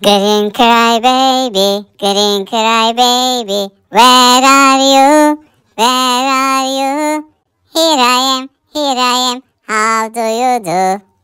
Get not cry baby, get not cry baby. Where are you? Where are you? Here I am, here I am. How do you do?